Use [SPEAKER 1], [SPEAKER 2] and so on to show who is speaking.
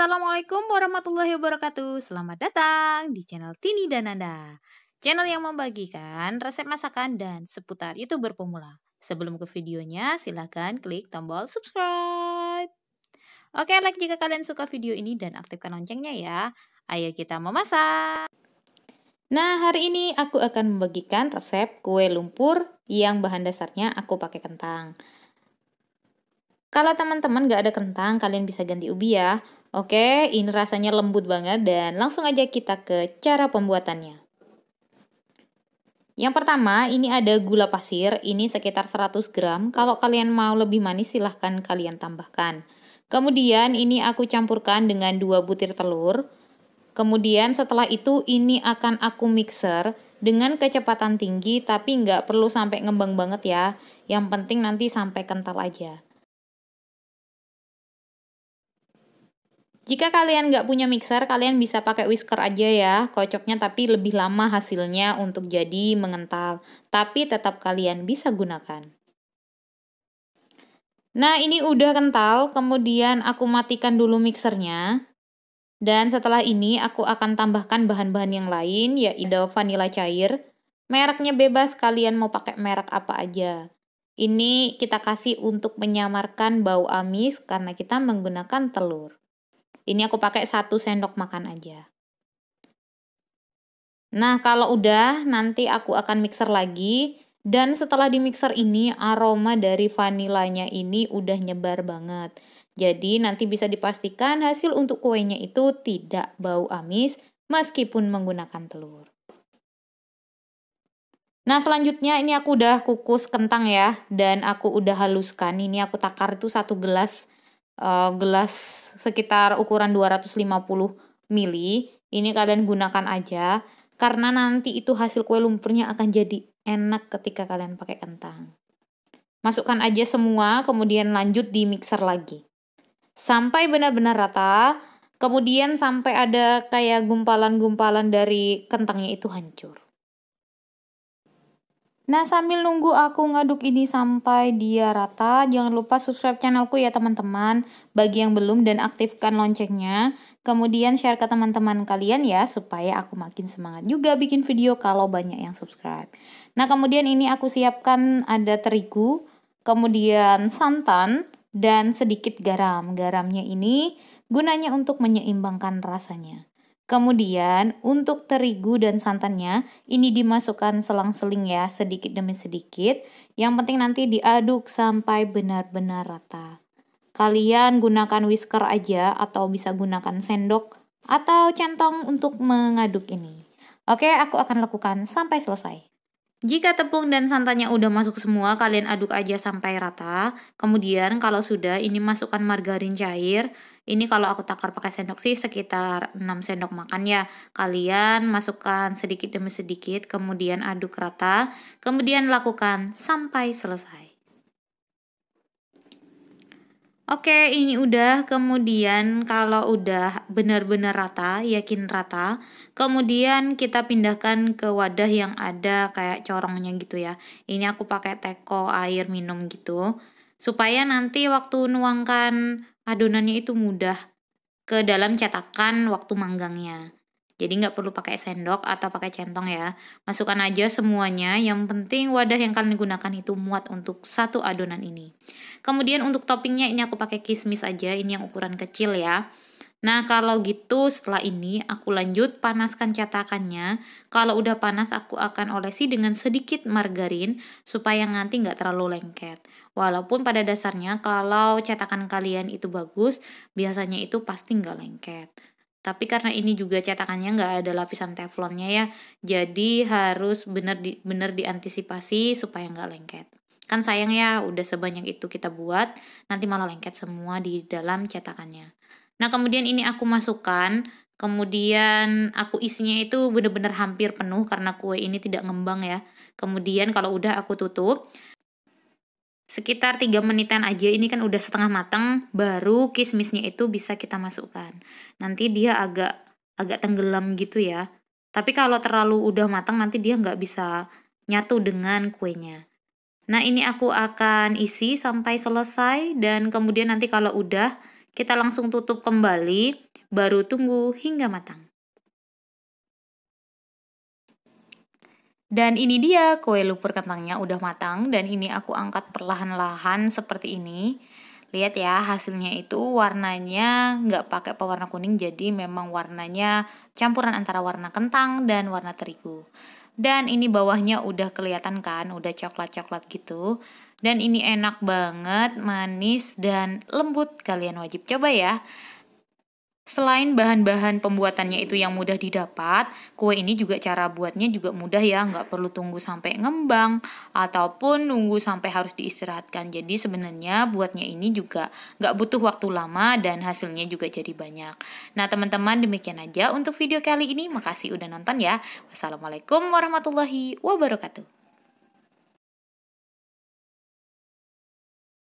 [SPEAKER 1] Assalamualaikum warahmatullahi wabarakatuh. Selamat datang di channel Tini dan Nanda. Channel yang membagikan resep masakan dan seputar YouTuber pemula. Sebelum ke videonya, silahkan klik tombol subscribe. Oke, like jika kalian suka video ini dan aktifkan loncengnya ya. Ayo kita memasak. Nah, hari ini aku akan membagikan resep kue lumpur yang bahan dasarnya aku pakai kentang. Kalau teman-teman gak ada kentang, kalian bisa ganti ubi ya. Oke, ini rasanya lembut banget dan langsung aja kita ke cara pembuatannya. Yang pertama, ini ada gula pasir, ini sekitar 100 gram. Kalau kalian mau lebih manis silahkan kalian tambahkan. Kemudian ini aku campurkan dengan 2 butir telur. Kemudian setelah itu ini akan aku mixer dengan kecepatan tinggi tapi nggak perlu sampai ngembang banget ya. Yang penting nanti sampai kental aja. Jika kalian nggak punya mixer, kalian bisa pakai whisker aja ya, kocoknya tapi lebih lama hasilnya untuk jadi mengental, tapi tetap kalian bisa gunakan. Nah ini udah kental, kemudian aku matikan dulu mixernya. Dan setelah ini aku akan tambahkan bahan-bahan yang lain, yaitu vanilla cair. Mereknya bebas, kalian mau pakai merek apa aja. Ini kita kasih untuk menyamarkan bau amis karena kita menggunakan telur. Ini aku pakai satu sendok makan aja. Nah, kalau udah nanti aku akan mixer lagi dan setelah di mixer ini aroma dari vanilanya ini udah nyebar banget. Jadi nanti bisa dipastikan hasil untuk kuenya itu tidak bau amis meskipun menggunakan telur. Nah selanjutnya ini aku udah kukus kentang ya dan aku udah haluskan. Ini aku takar itu satu gelas uh, gelas sekitar ukuran 250 mili ini kalian gunakan aja karena nanti itu hasil kue lumpurnya akan jadi enak ketika kalian pakai kentang. Masukkan aja semua, kemudian lanjut di mixer lagi. Sampai benar-benar rata, kemudian sampai ada kayak gumpalan-gumpalan dari kentangnya itu hancur. Nah sambil nunggu aku ngaduk ini sampai dia rata, jangan lupa subscribe channelku ya teman-teman. Bagi yang belum dan aktifkan loncengnya. Kemudian share ke teman-teman kalian ya, supaya aku makin semangat juga bikin video kalau banyak yang subscribe. Nah kemudian ini aku siapkan ada terigu, kemudian santan, dan sedikit garam. Garamnya ini gunanya untuk menyeimbangkan rasanya. Kemudian untuk terigu dan santannya ini dimasukkan selang-seling ya sedikit demi sedikit. Yang penting nanti diaduk sampai benar-benar rata. Kalian gunakan whisker aja atau bisa gunakan sendok atau centong untuk mengaduk ini. Oke, aku akan lakukan sampai selesai. Jika tepung dan santannya udah masuk semua, kalian aduk aja sampai rata. Kemudian kalau sudah, ini masukkan margarin cair. Ini kalau aku takar pakai sendok sih sekitar 6 sendok makan ya. Kalian masukkan sedikit demi sedikit, kemudian aduk rata. Kemudian lakukan sampai selesai. Oke, ini udah. Kemudian kalau udah benar-benar rata, yakin rata, kemudian kita pindahkan ke wadah yang ada kayak corongnya gitu ya. Ini aku pakai teko air minum gitu. Supaya nanti waktu nuangkan adonannya itu mudah ke dalam cetakan waktu manggangnya. Jadi nggak perlu pakai sendok atau pakai centong ya. Masukkan aja semuanya. Yang penting wadah yang kalian gunakan itu muat untuk satu adonan ini. Kemudian untuk toppingnya ini aku pakai kismis aja. Ini yang ukuran kecil ya. Nah, kalau gitu setelah ini aku lanjut panaskan cetakannya. Kalau udah panas aku akan olesi dengan sedikit margarin supaya nanti nggak terlalu lengket. Walaupun pada dasarnya kalau cetakan kalian itu bagus, biasanya itu pasti nggak lengket tapi karena ini juga cetakannya nggak ada lapisan teflonnya ya jadi harus bener di, bener diantisipasi supaya nggak lengket kan sayang ya udah sebanyak itu kita buat nanti malah lengket semua di dalam cetakannya nah kemudian ini aku masukkan kemudian aku isinya itu bener-bener hampir penuh karena kue ini tidak ngembang ya kemudian kalau udah aku tutup sekitar 3 menitan aja ini kan udah setengah matang baru kismisnya itu bisa kita masukkan nanti dia agak agak tenggelam gitu ya tapi kalau terlalu udah matang nanti dia nggak bisa nyatu dengan kuenya nah ini aku akan isi sampai selesai dan kemudian nanti kalau udah kita langsung tutup kembali baru tunggu hingga matang Dan ini dia kue lumpur kentangnya udah matang dan ini aku angkat perlahan-lahan seperti ini. Lihat ya hasilnya itu warnanya nggak pakai pewarna kuning jadi memang warnanya campuran antara warna kentang dan warna terigu. Dan ini bawahnya udah kelihatan kan, udah coklat-coklat gitu. Dan ini enak banget, manis dan lembut. Kalian wajib coba ya. Selain bahan-bahan pembuatannya itu yang mudah didapat, kue ini juga cara buatnya juga mudah ya, nggak perlu tunggu sampai ngembang ataupun nunggu sampai harus diistirahatkan. Jadi sebenarnya buatnya ini juga nggak butuh waktu lama dan hasilnya juga jadi banyak. Nah teman-teman demikian aja untuk video kali ini. Makasih udah nonton ya. Wassalamualaikum warahmatullahi wabarakatuh.